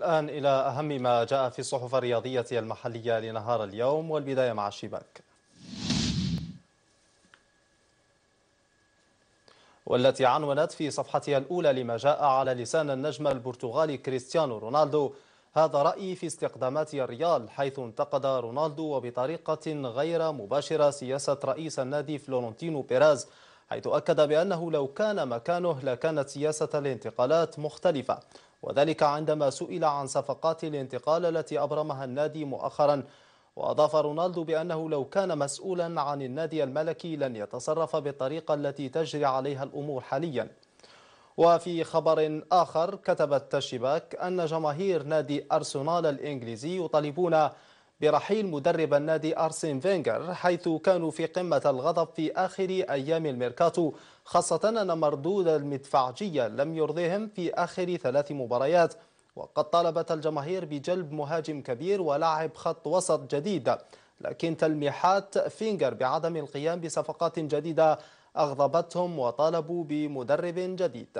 الآن إلى أهم ما جاء في الصحف الرياضية المحلية لنهار اليوم والبداية مع الشباك والتي عنونت في صفحتها الأولى لما جاء على لسان النجم البرتغالي كريستيانو رونالدو هذا رأيي في استقدامات الريال حيث انتقد رونالدو وبطريقة غير مباشرة سياسة رئيس النادي فلورنتينو بيراز حيث أكد بأنه لو كان مكانه لكانت سياسة الانتقالات مختلفة وذلك عندما سئل عن صفقات الانتقال التي أبرمها النادي مؤخرا وأضاف رونالدو بأنه لو كان مسؤولا عن النادي الملكي لن يتصرف بالطريقة التي تجري عليها الأمور حاليا وفي خبر آخر كتبت الشباك أن جماهير نادي أرسنال الإنجليزي يطالبون برحيل مدرب النادي أرسين فينغر حيث كانوا في قمة الغضب في آخر أيام الميركاتو خاصة أن مردود المدفعجية لم يرضيهم في آخر ثلاث مباريات وقد طالبت الجماهير بجلب مهاجم كبير ولاعب خط وسط جديد لكن تلميحات فينغر بعدم القيام بصفقات جديدة أغضبتهم وطالبوا بمدرب جديد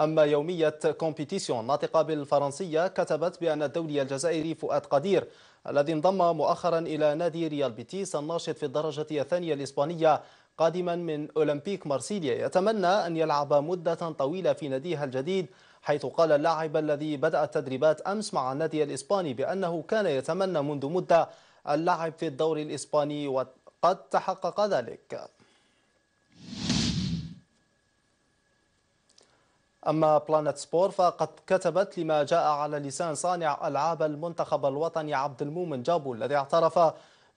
أما يومية كومبيتيسيون ناطقة بالفرنسية كتبت بأن الدولي الجزائري فؤاد قدير الذي انضم مؤخرا إلى نادي ريال بيتيس الناشط في الدرجة الثانية الإسبانية قادما من أولمبيك مارسيليا يتمنى أن يلعب مدة طويلة في ناديها الجديد حيث قال اللاعب الذي بدأ التدريبات أمس مع النادي الإسباني بأنه كان يتمنى منذ مدة اللعب في الدوري الإسباني وقد تحقق ذلك أما بلانت سبور فقد كتبت لما جاء على لسان صانع ألعاب المنتخب الوطني عبد المؤمن جابو الذي اعترف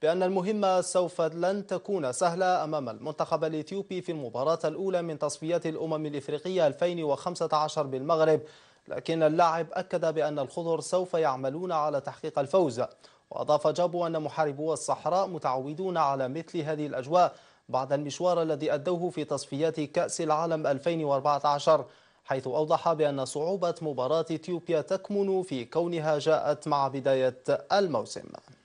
بأن المهمة سوف لن تكون سهلة أمام المنتخب الإثيوبي في المباراة الأولى من تصفيات الأمم الإفريقية 2015 بالمغرب لكن اللاعب أكد بأن الخضر سوف يعملون على تحقيق الفوز وأضاف جابو أن محاربو الصحراء متعودون على مثل هذه الأجواء بعد المشوار الذي أدوه في تصفيات كأس العالم 2014 حيث أوضح بأن صعوبة مباراة إثيوبيا تكمن في كونها جاءت مع بداية الموسم